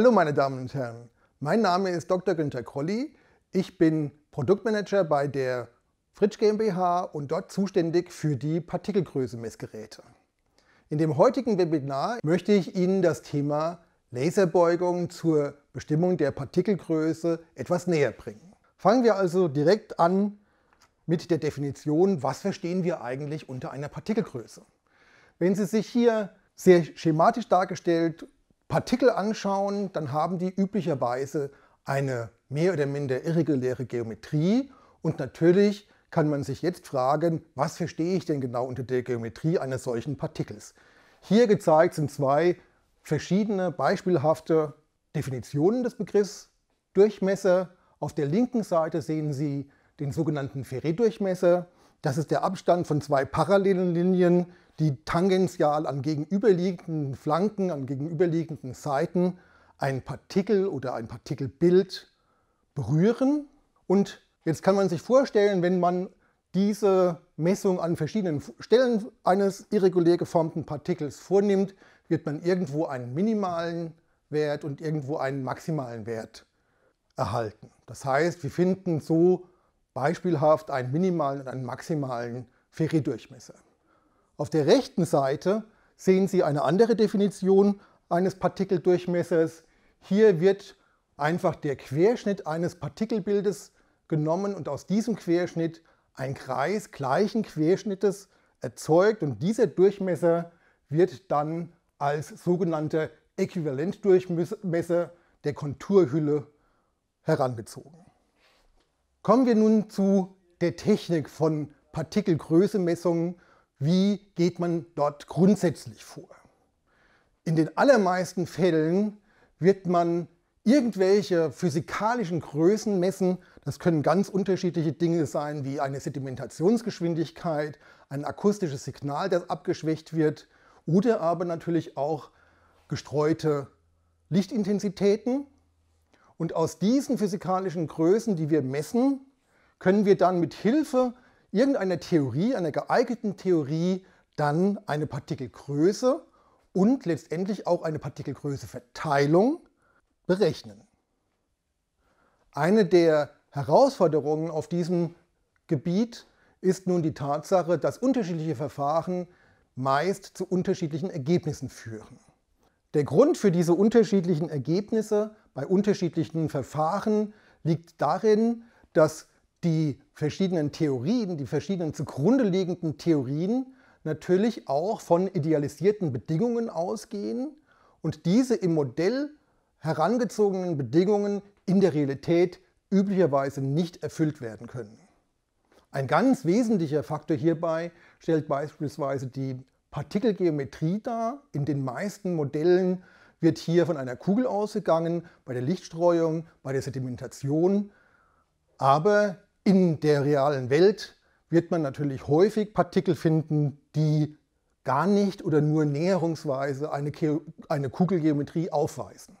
Hallo meine Damen und Herren, mein Name ist Dr. Günter Krolli. Ich bin Produktmanager bei der Fritsch GmbH und dort zuständig für die Partikelgröße-Messgeräte. In dem heutigen Webinar möchte ich Ihnen das Thema Laserbeugung zur Bestimmung der Partikelgröße etwas näher bringen. Fangen wir also direkt an mit der Definition, was verstehen wir eigentlich unter einer Partikelgröße. Wenn Sie sich hier sehr schematisch dargestellt Partikel anschauen, dann haben die üblicherweise eine mehr oder minder irreguläre Geometrie und natürlich kann man sich jetzt fragen, was verstehe ich denn genau unter der Geometrie eines solchen Partikels? Hier gezeigt sind zwei verschiedene beispielhafte Definitionen des Begriffs Durchmesser. Auf der linken Seite sehen Sie den sogenannten ferret durchmesser Das ist der Abstand von zwei parallelen Linien, die tangential an gegenüberliegenden Flanken, an gegenüberliegenden Seiten ein Partikel oder ein Partikelbild berühren. Und jetzt kann man sich vorstellen, wenn man diese Messung an verschiedenen Stellen eines irregulär geformten Partikels vornimmt, wird man irgendwo einen minimalen Wert und irgendwo einen maximalen Wert erhalten. Das heißt, wir finden so beispielhaft einen minimalen und einen maximalen Ferridurchmesser. Auf der rechten Seite sehen Sie eine andere Definition eines Partikeldurchmessers. Hier wird einfach der Querschnitt eines Partikelbildes genommen und aus diesem Querschnitt ein Kreis gleichen Querschnittes erzeugt und dieser Durchmesser wird dann als sogenannter Äquivalentdurchmesser der Konturhülle herangezogen. Kommen wir nun zu der Technik von Partikelgrößemessungen wie geht man dort grundsätzlich vor? In den allermeisten Fällen wird man irgendwelche physikalischen Größen messen. Das können ganz unterschiedliche Dinge sein, wie eine Sedimentationsgeschwindigkeit, ein akustisches Signal, das abgeschwächt wird, oder aber natürlich auch gestreute Lichtintensitäten. Und aus diesen physikalischen Größen, die wir messen, können wir dann mit Hilfe irgendeiner Theorie, einer geeigneten Theorie, dann eine Partikelgröße und letztendlich auch eine Partikelgrößeverteilung berechnen. Eine der Herausforderungen auf diesem Gebiet ist nun die Tatsache, dass unterschiedliche Verfahren meist zu unterschiedlichen Ergebnissen führen. Der Grund für diese unterschiedlichen Ergebnisse bei unterschiedlichen Verfahren liegt darin, dass die verschiedenen Theorien, die verschiedenen zugrunde liegenden Theorien natürlich auch von idealisierten Bedingungen ausgehen und diese im Modell herangezogenen Bedingungen in der Realität üblicherweise nicht erfüllt werden können. Ein ganz wesentlicher Faktor hierbei stellt beispielsweise die Partikelgeometrie dar. In den meisten Modellen wird hier von einer Kugel ausgegangen, bei der Lichtstreuung, bei der Sedimentation. Aber in der realen Welt wird man natürlich häufig Partikel finden, die gar nicht oder nur näherungsweise eine, eine Kugelgeometrie aufweisen.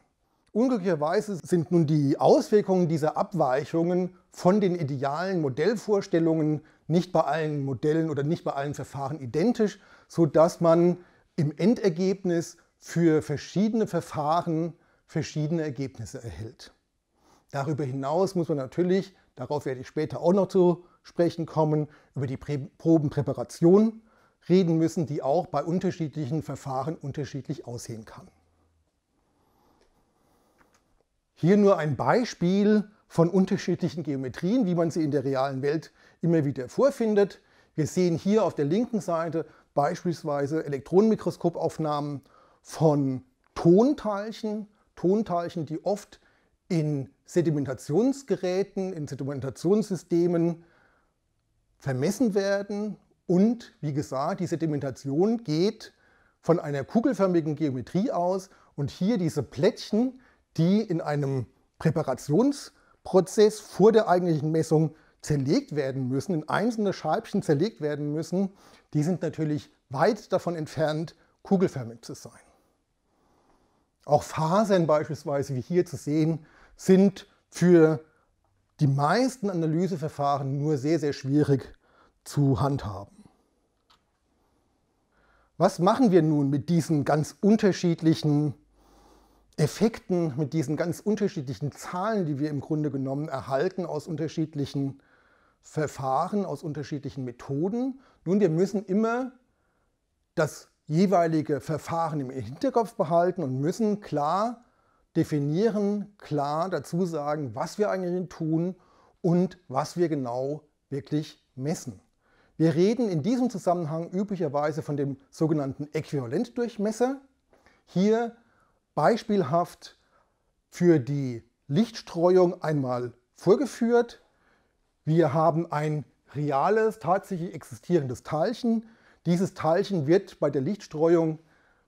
Unglücklicherweise sind nun die Auswirkungen dieser Abweichungen von den idealen Modellvorstellungen nicht bei allen Modellen oder nicht bei allen Verfahren identisch, sodass man im Endergebnis für verschiedene Verfahren verschiedene Ergebnisse erhält. Darüber hinaus muss man natürlich Darauf werde ich später auch noch zu sprechen kommen, über die Prä Probenpräparation reden müssen, die auch bei unterschiedlichen Verfahren unterschiedlich aussehen kann. Hier nur ein Beispiel von unterschiedlichen Geometrien, wie man sie in der realen Welt immer wieder vorfindet. Wir sehen hier auf der linken Seite beispielsweise Elektronenmikroskopaufnahmen von Tonteilchen, Tonteilchen, die oft in Sedimentationsgeräten, in Sedimentationssystemen vermessen werden. Und wie gesagt, die Sedimentation geht von einer kugelförmigen Geometrie aus und hier diese Plättchen, die in einem Präparationsprozess vor der eigentlichen Messung zerlegt werden müssen, in einzelne Scheibchen zerlegt werden müssen, die sind natürlich weit davon entfernt, kugelförmig zu sein. Auch Fasern beispielsweise, wie hier zu sehen, sind für die meisten Analyseverfahren nur sehr, sehr schwierig zu handhaben. Was machen wir nun mit diesen ganz unterschiedlichen Effekten, mit diesen ganz unterschiedlichen Zahlen, die wir im Grunde genommen erhalten aus unterschiedlichen Verfahren, aus unterschiedlichen Methoden? Nun, wir müssen immer das jeweilige Verfahren im Hinterkopf behalten und müssen klar definieren, klar dazu sagen, was wir eigentlich tun und was wir genau wirklich messen. Wir reden in diesem Zusammenhang üblicherweise von dem sogenannten Äquivalentdurchmesser. Hier beispielhaft für die Lichtstreuung einmal vorgeführt. Wir haben ein reales, tatsächlich existierendes Teilchen. Dieses Teilchen wird bei der Lichtstreuung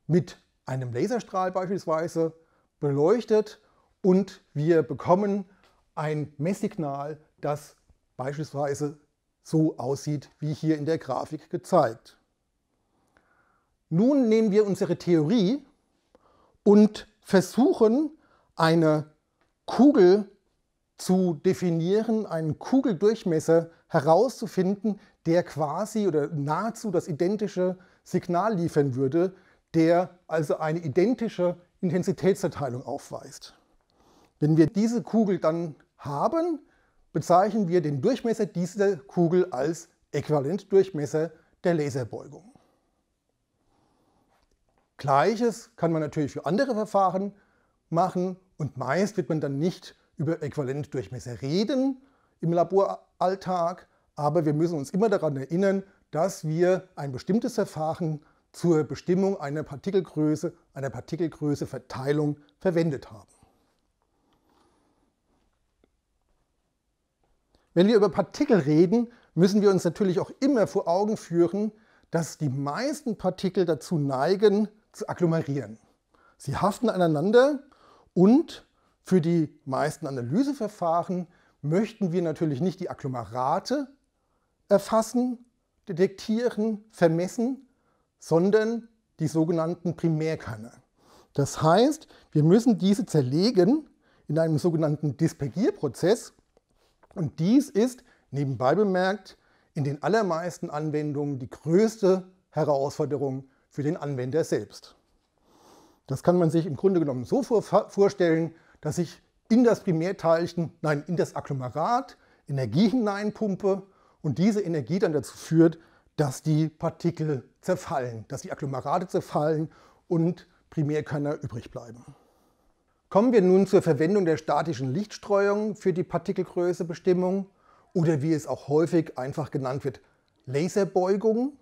mit einem Laserstrahl beispielsweise beleuchtet und wir bekommen ein Messsignal, das beispielsweise so aussieht, wie hier in der Grafik gezeigt. Nun nehmen wir unsere Theorie und versuchen, eine Kugel zu definieren, einen Kugeldurchmesser herauszufinden, der quasi oder nahezu das identische Signal liefern würde, der also eine identische Intensitätsverteilung aufweist. Wenn wir diese Kugel dann haben, bezeichnen wir den Durchmesser dieser Kugel als Äquivalentdurchmesser der Laserbeugung. Gleiches kann man natürlich für andere Verfahren machen und meist wird man dann nicht über Äquivalentdurchmesser reden im Laboralltag, aber wir müssen uns immer daran erinnern, dass wir ein bestimmtes Verfahren zur Bestimmung einer Partikelgröße, einer Partikelgröße Verteilung verwendet haben. Wenn wir über Partikel reden, müssen wir uns natürlich auch immer vor Augen führen, dass die meisten Partikel dazu neigen, zu agglomerieren. Sie haften aneinander und für die meisten Analyseverfahren möchten wir natürlich nicht die Agglomerate erfassen, detektieren, vermessen, sondern die sogenannten Primärkerne. Das heißt, wir müssen diese zerlegen in einem sogenannten Dispergierprozess und dies ist, nebenbei bemerkt, in den allermeisten Anwendungen die größte Herausforderung für den Anwender selbst. Das kann man sich im Grunde genommen so vorstellen, dass ich in das Primärteilchen, nein, in das Agglomerat Energie hineinpumpe und diese Energie dann dazu führt, dass die Partikel zerfallen, dass die Agglomerate zerfallen und Primärkörner übrig bleiben. Kommen wir nun zur Verwendung der statischen Lichtstreuung für die Partikelgrößebestimmung oder wie es auch häufig einfach genannt wird, Laserbeugung.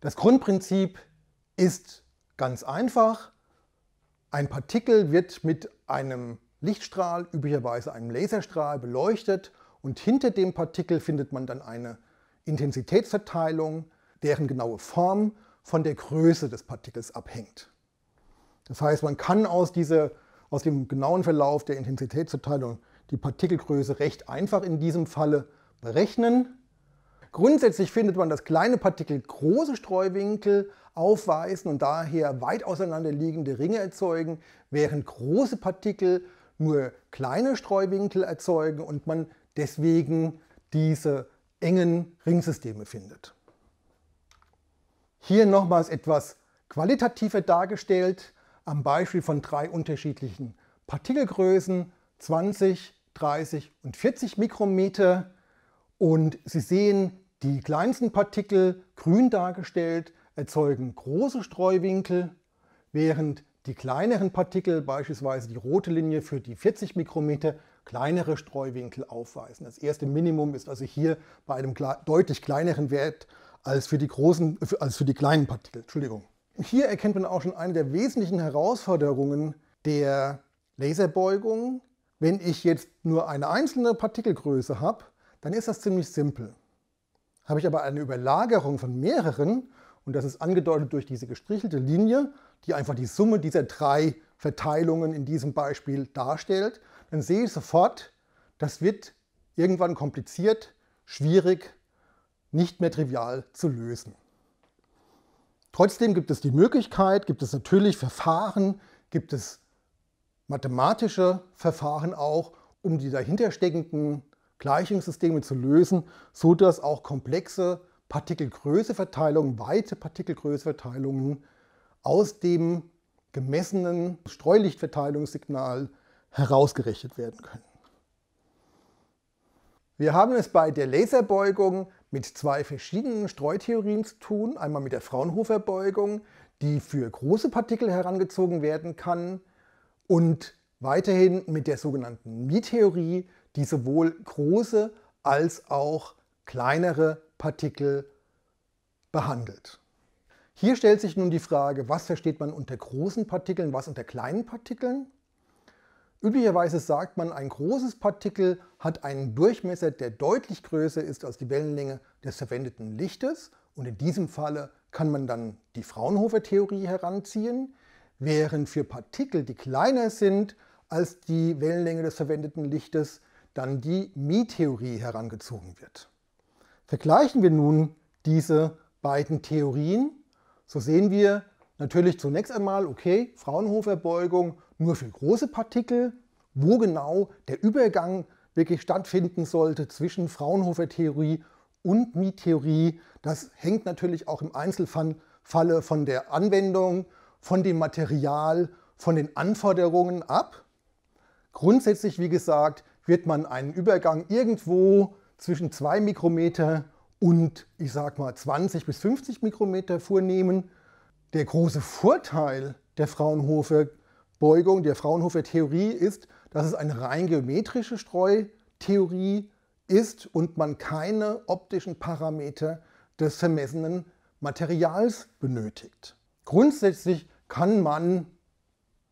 Das Grundprinzip ist ganz einfach. Ein Partikel wird mit einem Lichtstrahl, üblicherweise einem Laserstrahl, beleuchtet und hinter dem Partikel findet man dann eine Intensitätsverteilung, deren genaue Form von der Größe des Partikels abhängt. Das heißt, man kann aus, diese, aus dem genauen Verlauf der Intensitätsverteilung die Partikelgröße recht einfach in diesem Falle berechnen. Grundsätzlich findet man, dass kleine Partikel große Streuwinkel aufweisen und daher weit auseinanderliegende Ringe erzeugen, während große Partikel nur kleine Streuwinkel erzeugen und man deswegen diese engen Ringsysteme findet. Hier nochmals etwas qualitativer dargestellt am Beispiel von drei unterschiedlichen Partikelgrößen 20, 30 und 40 Mikrometer und Sie sehen, die kleinsten Partikel, grün dargestellt, erzeugen große Streuwinkel, während die kleineren Partikel, beispielsweise die rote Linie für die 40 Mikrometer, kleinere Streuwinkel aufweisen. Das erste Minimum ist also hier bei einem deutlich kleineren Wert als für die, großen, als für die kleinen Partikel. Entschuldigung. Hier erkennt man auch schon eine der wesentlichen Herausforderungen der Laserbeugung. Wenn ich jetzt nur eine einzelne Partikelgröße habe, dann ist das ziemlich simpel. Habe ich aber eine Überlagerung von mehreren, und das ist angedeutet durch diese gestrichelte Linie, die einfach die Summe dieser drei Verteilungen in diesem Beispiel darstellt, dann sehe ich sofort, das wird irgendwann kompliziert, schwierig, nicht mehr trivial zu lösen. Trotzdem gibt es die Möglichkeit, gibt es natürlich Verfahren, gibt es mathematische Verfahren auch, um die dahintersteckenden Gleichungssysteme zu lösen, sodass auch komplexe Partikelgrößeverteilungen, weite Partikelgrößeverteilungen aus dem gemessenen Streulichtverteilungssignal herausgerichtet werden können. Wir haben es bei der Laserbeugung mit zwei verschiedenen Streutheorien zu tun. Einmal mit der Fraunhofer-Beugung, die für große Partikel herangezogen werden kann und weiterhin mit der sogenannten mie theorie die sowohl große als auch kleinere Partikel behandelt. Hier stellt sich nun die Frage, was versteht man unter großen Partikeln, was unter kleinen Partikeln? Üblicherweise sagt man, ein großes Partikel hat einen Durchmesser, der deutlich größer ist als die Wellenlänge des verwendeten Lichtes. Und in diesem Falle kann man dann die Fraunhofer-Theorie heranziehen, während für Partikel, die kleiner sind als die Wellenlänge des verwendeten Lichtes, dann die Mi-Theorie herangezogen wird. Vergleichen wir nun diese beiden Theorien, so sehen wir natürlich zunächst einmal, okay, Fraunhofer-Beugung nur für große Partikel, wo genau der Übergang wirklich stattfinden sollte zwischen Fraunhofer-Theorie und Mie-Theorie. Das hängt natürlich auch im Einzelfall von der Anwendung, von dem Material, von den Anforderungen ab. Grundsätzlich, wie gesagt, wird man einen Übergang irgendwo zwischen 2 Mikrometer und, ich sag mal, 20 bis 50 Mikrometer vornehmen. Der große Vorteil der Fraunhofer theorie Beugung der Fraunhofer Theorie ist, dass es eine rein geometrische Streutheorie ist und man keine optischen Parameter des vermessenen Materials benötigt. Grundsätzlich kann man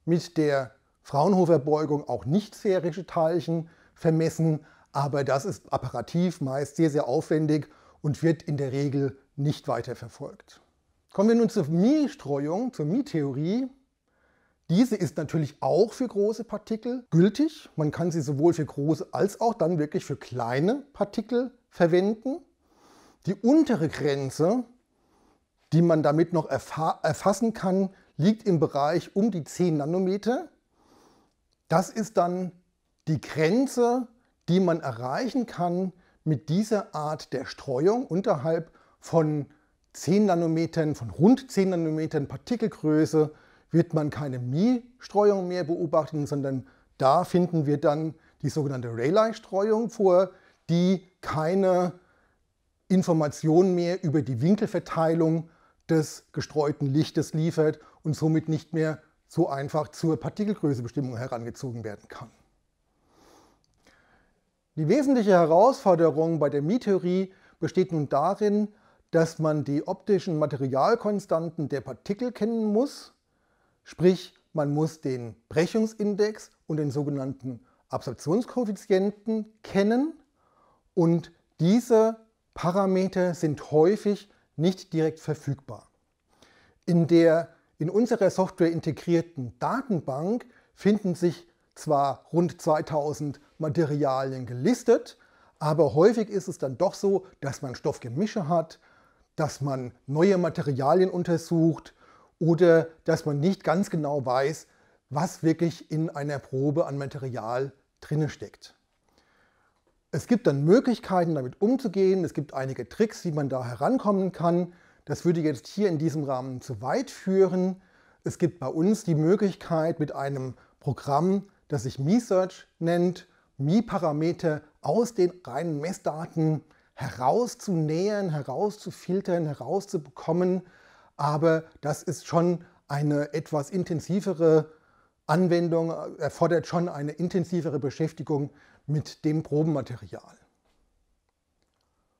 mit der Fraunhofer Beugung auch nicht sphärische Teilchen vermessen, aber das ist apparativ meist sehr, sehr aufwendig und wird in der Regel nicht weiterverfolgt. Kommen wir nun zur Mie-Streuung, zur Mie-Theorie. Diese ist natürlich auch für große Partikel gültig. Man kann sie sowohl für große als auch dann wirklich für kleine Partikel verwenden. Die untere Grenze, die man damit noch erfassen kann, liegt im Bereich um die 10 Nanometer. Das ist dann die Grenze, die man erreichen kann mit dieser Art der Streuung unterhalb von 10 Nanometern, von rund 10 Nanometern Partikelgröße wird man keine mie streuung mehr beobachten, sondern da finden wir dann die sogenannte Rayleigh-Streuung vor, die keine Informationen mehr über die Winkelverteilung des gestreuten Lichtes liefert und somit nicht mehr so einfach zur Partikelgrößebestimmung herangezogen werden kann. Die wesentliche Herausforderung bei der mie theorie besteht nun darin, dass man die optischen Materialkonstanten der Partikel kennen muss Sprich, man muss den Brechungsindex und den sogenannten Absorptionskoeffizienten kennen und diese Parameter sind häufig nicht direkt verfügbar. In der in unserer Software integrierten Datenbank finden sich zwar rund 2000 Materialien gelistet, aber häufig ist es dann doch so, dass man Stoffgemische hat, dass man neue Materialien untersucht, oder dass man nicht ganz genau weiß, was wirklich in einer Probe an Material drinne steckt. Es gibt dann Möglichkeiten, damit umzugehen. Es gibt einige Tricks, wie man da herankommen kann. Das würde jetzt hier in diesem Rahmen zu weit führen. Es gibt bei uns die Möglichkeit, mit einem Programm, das sich MiSearch nennt, Mi-Parameter aus den reinen Messdaten herauszunähern, herauszufiltern, herauszubekommen, aber das ist schon eine etwas intensivere Anwendung, erfordert schon eine intensivere Beschäftigung mit dem Probenmaterial.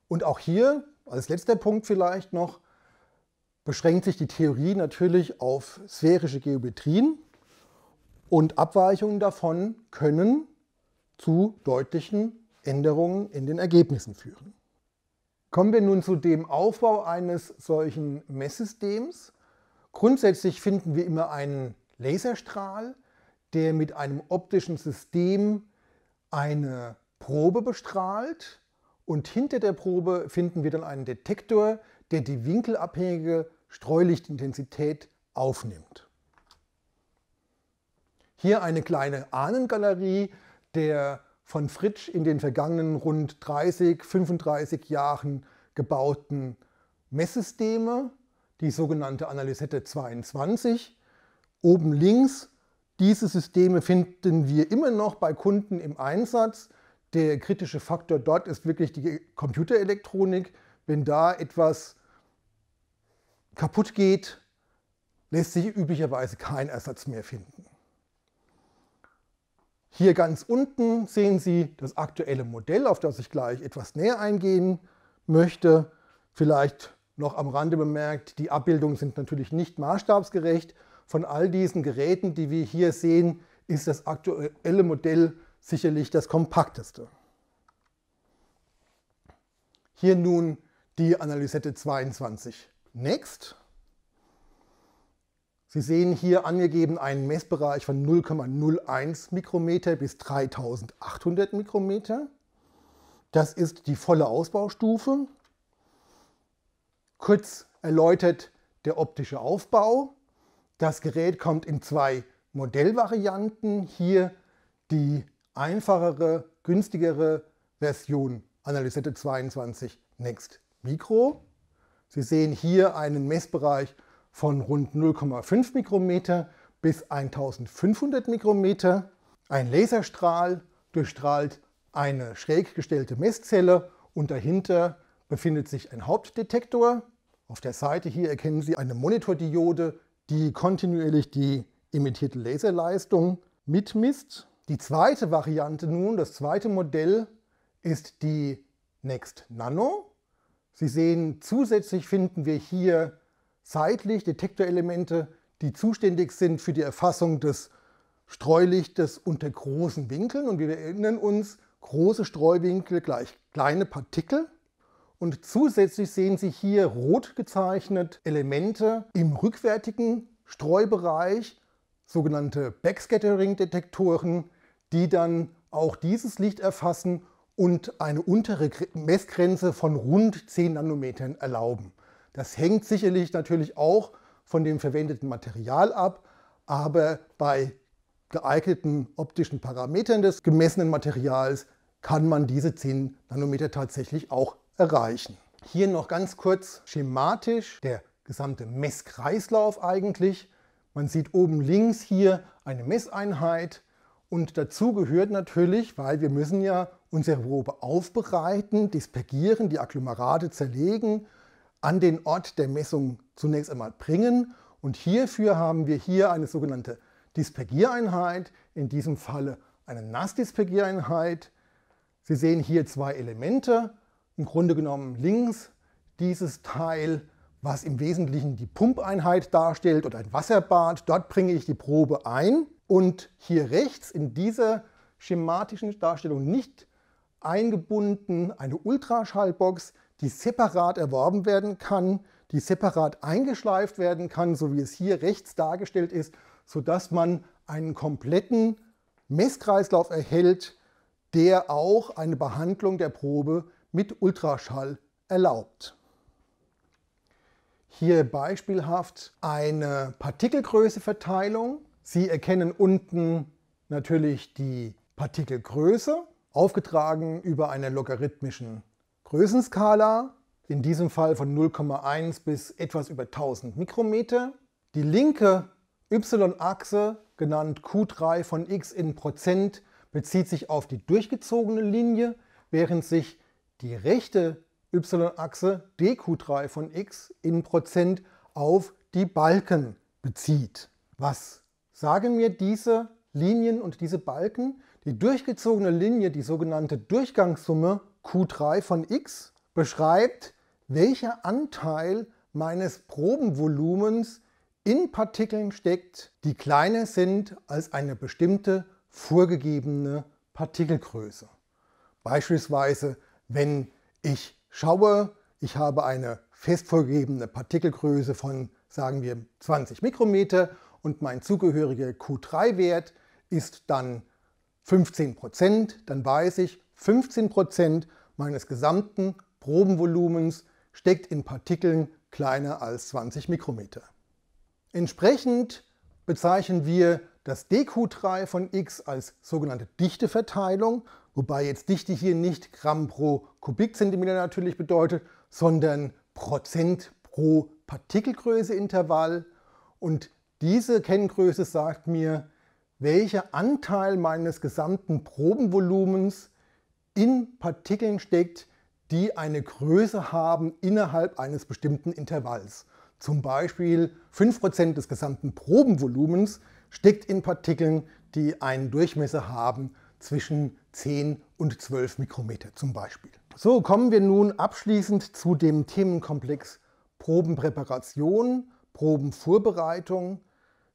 Und auch hier, als letzter Punkt vielleicht noch, beschränkt sich die Theorie natürlich auf sphärische Geometrien und Abweichungen davon können zu deutlichen Änderungen in den Ergebnissen führen. Kommen wir nun zu dem Aufbau eines solchen Messsystems. Grundsätzlich finden wir immer einen Laserstrahl, der mit einem optischen System eine Probe bestrahlt und hinter der Probe finden wir dann einen Detektor, der die winkelabhängige Streulichtintensität aufnimmt. Hier eine kleine Ahnengalerie der von Fritsch in den vergangenen rund 30, 35 Jahren gebauten Messsysteme, die sogenannte Analysette 22. Oben links, diese Systeme finden wir immer noch bei Kunden im Einsatz. Der kritische Faktor dort ist wirklich die Computerelektronik. Wenn da etwas kaputt geht, lässt sich üblicherweise kein Ersatz mehr finden. Hier ganz unten sehen Sie das aktuelle Modell, auf das ich gleich etwas näher eingehen möchte. Vielleicht noch am Rande bemerkt, die Abbildungen sind natürlich nicht maßstabsgerecht. Von all diesen Geräten, die wir hier sehen, ist das aktuelle Modell sicherlich das kompakteste. Hier nun die Analysette 22 Next. Sie sehen hier angegeben einen Messbereich von 0,01 Mikrometer bis 3800 Mikrometer. Das ist die volle Ausbaustufe. Kurz erläutert der optische Aufbau. Das Gerät kommt in zwei Modellvarianten. Hier die einfachere, günstigere Version Analysette 22 Next Micro. Sie sehen hier einen Messbereich von rund 0,5 Mikrometer bis 1500 Mikrometer. Ein Laserstrahl durchstrahlt eine schräg gestellte Messzelle und dahinter befindet sich ein Hauptdetektor. Auf der Seite hier erkennen Sie eine Monitordiode, die kontinuierlich die emittierte Laserleistung mitmisst. Die zweite Variante nun, das zweite Modell, ist die Next Nano. Sie sehen, zusätzlich finden wir hier seitlich Detektorelemente, die zuständig sind für die Erfassung des Streulichtes unter großen Winkeln. Und wir erinnern uns, große Streuwinkel gleich kleine Partikel. Und zusätzlich sehen Sie hier rot gezeichnet Elemente im rückwärtigen Streubereich, sogenannte Backscattering-Detektoren, die dann auch dieses Licht erfassen und eine untere Messgrenze von rund 10 Nanometern erlauben. Das hängt sicherlich natürlich auch von dem verwendeten Material ab, aber bei geeigneten optischen Parametern des gemessenen Materials kann man diese 10 Nanometer tatsächlich auch erreichen. Hier noch ganz kurz schematisch der gesamte Messkreislauf eigentlich. Man sieht oben links hier eine Messeinheit und dazu gehört natürlich, weil wir müssen ja unsere Probe aufbereiten, dispergieren, die Agglomerate zerlegen an den Ort der Messung zunächst einmal bringen. Und hierfür haben wir hier eine sogenannte Dispergiereinheit, in diesem Falle eine Nassdispergiereinheit. Sie sehen hier zwei Elemente, im Grunde genommen links dieses Teil, was im Wesentlichen die Pumpeinheit darstellt oder ein Wasserbad. Dort bringe ich die Probe ein und hier rechts in dieser schematischen Darstellung nicht eingebunden eine Ultraschallbox, die separat erworben werden kann, die separat eingeschleift werden kann, so wie es hier rechts dargestellt ist, sodass man einen kompletten Messkreislauf erhält, der auch eine Behandlung der Probe mit Ultraschall erlaubt. Hier beispielhaft eine Partikelgrößeverteilung. Sie erkennen unten natürlich die Partikelgröße, aufgetragen über einen logarithmischen Größenskala, in diesem Fall von 0,1 bis etwas über 1000 Mikrometer. Die linke y-Achse, genannt Q3 von x in Prozent, bezieht sich auf die durchgezogene Linie, während sich die rechte y-Achse dq3 von x in Prozent auf die Balken bezieht. Was sagen mir diese Linien und diese Balken? Die durchgezogene Linie, die sogenannte Durchgangssumme, Q3 von x beschreibt, welcher Anteil meines Probenvolumens in Partikeln steckt, die kleiner sind als eine bestimmte vorgegebene Partikelgröße. Beispielsweise, wenn ich schaue, ich habe eine fest vorgegebene Partikelgröße von, sagen wir, 20 Mikrometer und mein zugehöriger Q3-Wert ist dann 15 Prozent, dann weiß ich, 15 meines gesamten Probenvolumens steckt in Partikeln kleiner als 20 Mikrometer. Entsprechend bezeichnen wir das dQ3 von x als sogenannte Dichteverteilung, wobei jetzt Dichte hier nicht Gramm pro Kubikzentimeter natürlich bedeutet, sondern Prozent pro Partikelgrößeintervall. Und diese Kenngröße sagt mir, welcher Anteil meines gesamten Probenvolumens in Partikeln steckt, die eine Größe haben innerhalb eines bestimmten Intervalls. Zum Beispiel 5% des gesamten Probenvolumens steckt in Partikeln, die einen Durchmesser haben zwischen 10 und 12 Mikrometer zum Beispiel. So kommen wir nun abschließend zu dem Themenkomplex Probenpräparation, Probenvorbereitung,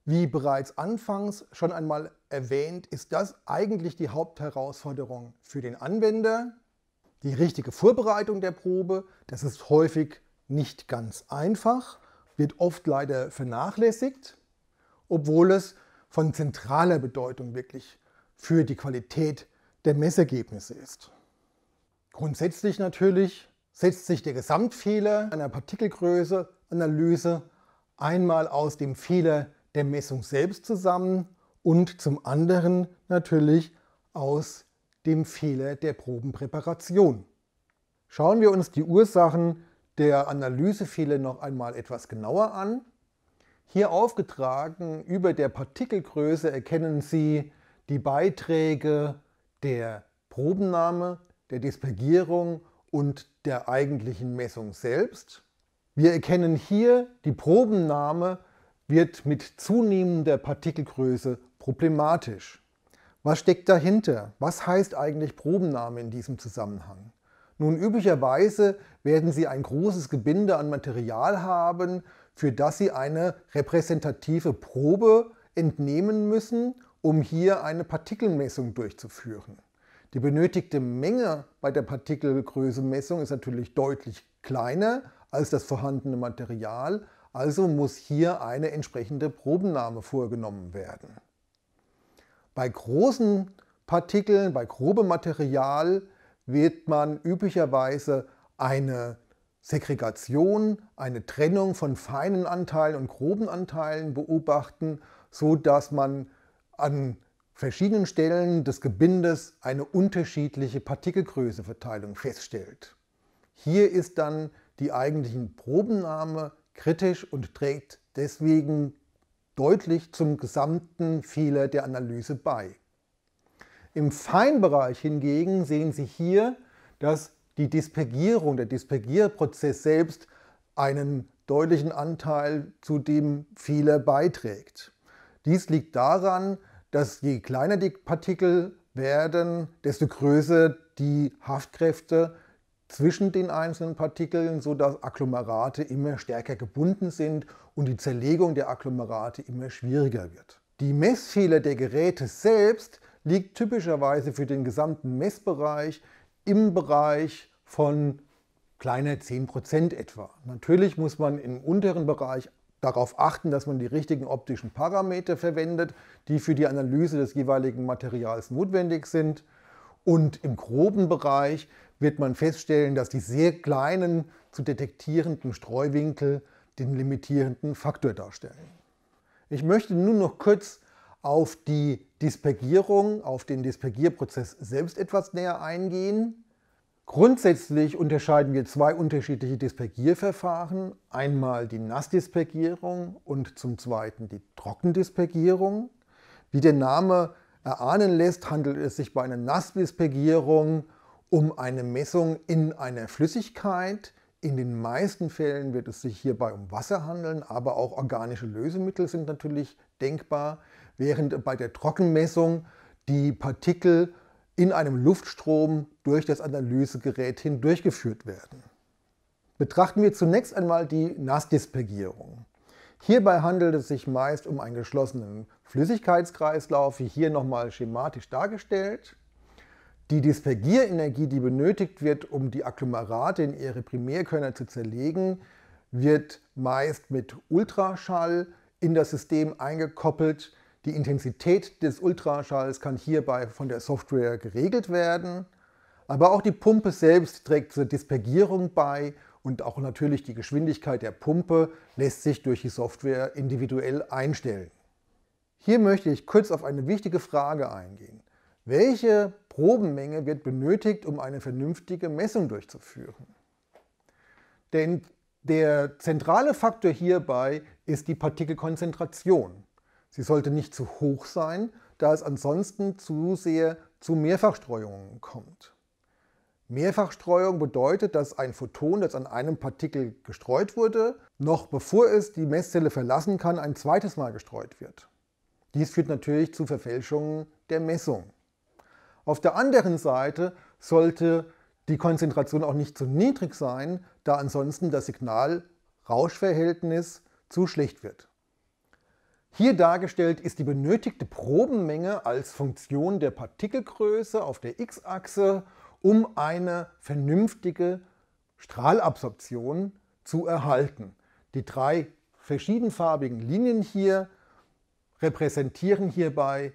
wie bereits anfangs schon einmal erwähnt, ist das eigentlich die Hauptherausforderung für den Anwender. Die richtige Vorbereitung der Probe, das ist häufig nicht ganz einfach, wird oft leider vernachlässigt, obwohl es von zentraler Bedeutung wirklich für die Qualität der Messergebnisse ist. Grundsätzlich natürlich setzt sich der Gesamtfehler einer Partikelgröße-Analyse einmal aus dem Fehler der Messung selbst zusammen und zum anderen natürlich aus dem Fehler der Probenpräparation. Schauen wir uns die Ursachen der Analysefehler noch einmal etwas genauer an. Hier aufgetragen über der Partikelgröße erkennen Sie die Beiträge der Probennahme, der Dispergierung und der eigentlichen Messung selbst. Wir erkennen hier die Probennahme wird mit zunehmender Partikelgröße problematisch. Was steckt dahinter? Was heißt eigentlich Probennahme in diesem Zusammenhang? Nun, üblicherweise werden Sie ein großes Gebinde an Material haben, für das Sie eine repräsentative Probe entnehmen müssen, um hier eine Partikelmessung durchzuführen. Die benötigte Menge bei der Partikelgrößemessung ist natürlich deutlich kleiner als das vorhandene Material, also muss hier eine entsprechende Probennahme vorgenommen werden. Bei großen Partikeln, bei grobem Material wird man üblicherweise eine Segregation, eine Trennung von feinen Anteilen und groben Anteilen beobachten, sodass man an verschiedenen Stellen des Gebindes eine unterschiedliche Partikelgrößeverteilung feststellt. Hier ist dann die eigentliche Probennahme kritisch und trägt deswegen deutlich zum gesamten Fehler der Analyse bei. Im Feinbereich hingegen sehen Sie hier, dass die Dispergierung, der Dispergierprozess selbst einen deutlichen Anteil zu dem Fehler beiträgt. Dies liegt daran, dass je kleiner die Partikel werden, desto größer die Haftkräfte zwischen den einzelnen Partikeln, sodass Agglomerate immer stärker gebunden sind und die Zerlegung der Agglomerate immer schwieriger wird. Die Messfehler der Geräte selbst liegt typischerweise für den gesamten Messbereich im Bereich von kleiner 10% etwa. Natürlich muss man im unteren Bereich darauf achten, dass man die richtigen optischen Parameter verwendet, die für die Analyse des jeweiligen Materials notwendig sind. Und im groben Bereich wird man feststellen, dass die sehr kleinen zu detektierenden Streuwinkel den limitierenden Faktor darstellen. Ich möchte nun noch kurz auf die Dispergierung, auf den Dispergierprozess selbst etwas näher eingehen. Grundsätzlich unterscheiden wir zwei unterschiedliche Dispergierverfahren, einmal die Nassdispergierung und zum zweiten die Trockendispergierung. Wie der Name erahnen lässt, handelt es sich bei einer Nassdispergierung um eine Messung in einer Flüssigkeit. In den meisten Fällen wird es sich hierbei um Wasser handeln, aber auch organische Lösemittel sind natürlich denkbar, während bei der Trockenmessung die Partikel in einem Luftstrom durch das Analysegerät hindurchgeführt werden. Betrachten wir zunächst einmal die Nassdispergierung. Hierbei handelt es sich meist um einen geschlossenen Flüssigkeitskreislauf, wie hier nochmal schematisch dargestellt. Die Dispergierenergie, die benötigt wird, um die Agglomerate in ihre Primärkörner zu zerlegen, wird meist mit Ultraschall in das System eingekoppelt. Die Intensität des Ultraschalls kann hierbei von der Software geregelt werden. Aber auch die Pumpe selbst trägt zur Dispergierung bei und auch natürlich die Geschwindigkeit der Pumpe lässt sich durch die Software individuell einstellen. Hier möchte ich kurz auf eine wichtige Frage eingehen. Welche Probenmenge wird benötigt, um eine vernünftige Messung durchzuführen. Denn der zentrale Faktor hierbei ist die Partikelkonzentration. Sie sollte nicht zu hoch sein, da es ansonsten zu sehr zu Mehrfachstreuungen kommt. Mehrfachstreuung bedeutet, dass ein Photon, das an einem Partikel gestreut wurde, noch bevor es die Messzelle verlassen kann, ein zweites Mal gestreut wird. Dies führt natürlich zu Verfälschungen der Messung. Auf der anderen Seite sollte die Konzentration auch nicht zu niedrig sein, da ansonsten das Signal-Rauschverhältnis zu schlecht wird. Hier dargestellt ist die benötigte Probenmenge als Funktion der Partikelgröße auf der x-Achse, um eine vernünftige Strahlabsorption zu erhalten. Die drei verschiedenfarbigen Linien hier repräsentieren hierbei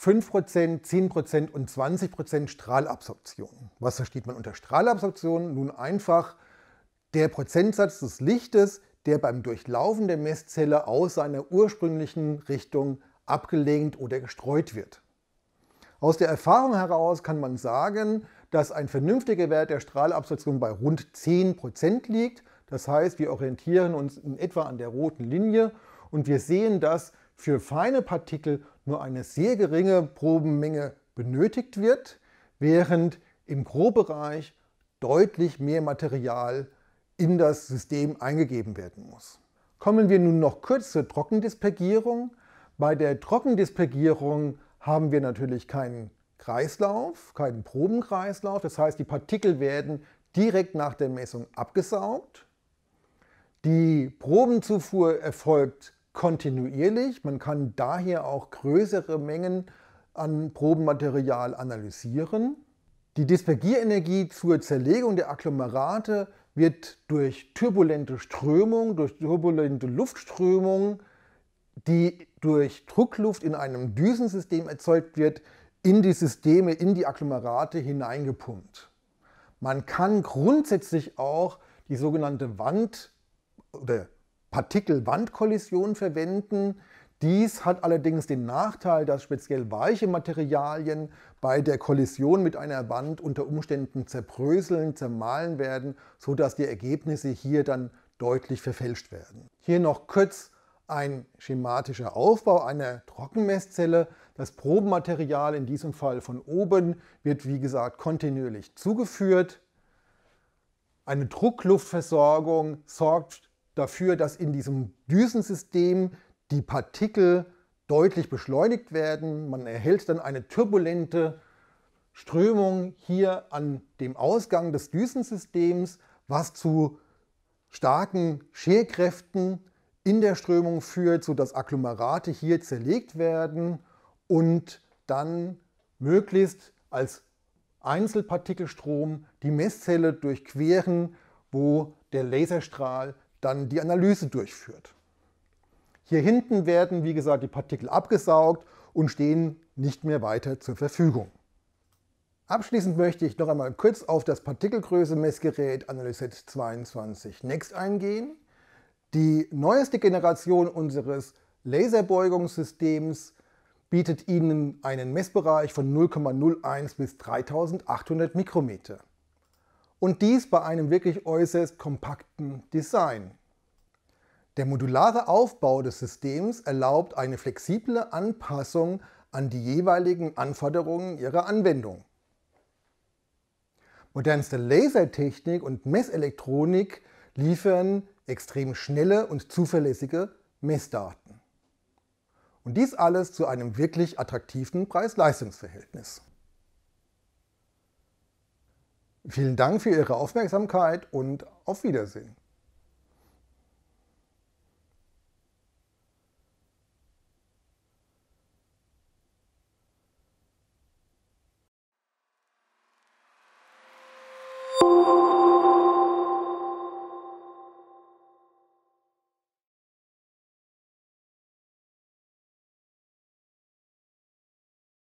5%, 10% und 20% Strahlabsorption. Was versteht man unter Strahlabsorption? Nun einfach der Prozentsatz des Lichtes, der beim Durchlaufen der Messzelle aus seiner ursprünglichen Richtung abgelenkt oder gestreut wird. Aus der Erfahrung heraus kann man sagen, dass ein vernünftiger Wert der Strahlabsorption bei rund 10% liegt. Das heißt, wir orientieren uns in etwa an der roten Linie und wir sehen, dass für feine Partikel nur eine sehr geringe Probenmenge benötigt wird, während im Grobereich deutlich mehr Material in das System eingegeben werden muss. Kommen wir nun noch kurz zur Trockendispergierung. Bei der Trockendispergierung haben wir natürlich keinen Kreislauf, keinen Probenkreislauf. Das heißt, die Partikel werden direkt nach der Messung abgesaugt. Die Probenzufuhr erfolgt kontinuierlich. Man kann daher auch größere Mengen an Probenmaterial analysieren. Die Dispergierenergie zur Zerlegung der Agglomerate wird durch turbulente Strömung, durch turbulente Luftströmung, die durch Druckluft in einem Düsensystem erzeugt wird, in die Systeme, in die Agglomerate hineingepumpt. Man kann grundsätzlich auch die sogenannte Wand oder Partikelwandkollision verwenden. Dies hat allerdings den Nachteil, dass speziell weiche Materialien bei der Kollision mit einer Wand unter Umständen zerbröseln, zermahlen werden, sodass die Ergebnisse hier dann deutlich verfälscht werden. Hier noch kurz ein schematischer Aufbau einer Trockenmesszelle. Das Probenmaterial, in diesem Fall von oben, wird wie gesagt kontinuierlich zugeführt. Eine Druckluftversorgung sorgt dafür, dass in diesem Düsensystem die Partikel deutlich beschleunigt werden. Man erhält dann eine turbulente Strömung hier an dem Ausgang des Düsensystems, was zu starken Scherkräften in der Strömung führt, sodass Agglomerate hier zerlegt werden und dann möglichst als Einzelpartikelstrom die Messzelle durchqueren, wo der Laserstrahl dann die Analyse durchführt. Hier hinten werden, wie gesagt, die Partikel abgesaugt und stehen nicht mehr weiter zur Verfügung. Abschließend möchte ich noch einmal kurz auf das Partikelgröße-Messgerät Analyset 22 Next eingehen. Die neueste Generation unseres Laserbeugungssystems bietet Ihnen einen Messbereich von 0,01 bis 3800 Mikrometer und dies bei einem wirklich äußerst kompakten Design. Der modulare Aufbau des Systems erlaubt eine flexible Anpassung an die jeweiligen Anforderungen ihrer Anwendung. Modernste Lasertechnik und Messelektronik liefern extrem schnelle und zuverlässige Messdaten. Und dies alles zu einem wirklich attraktiven Preis-Leistungs-Verhältnis. Vielen Dank für Ihre Aufmerksamkeit und auf Wiedersehen.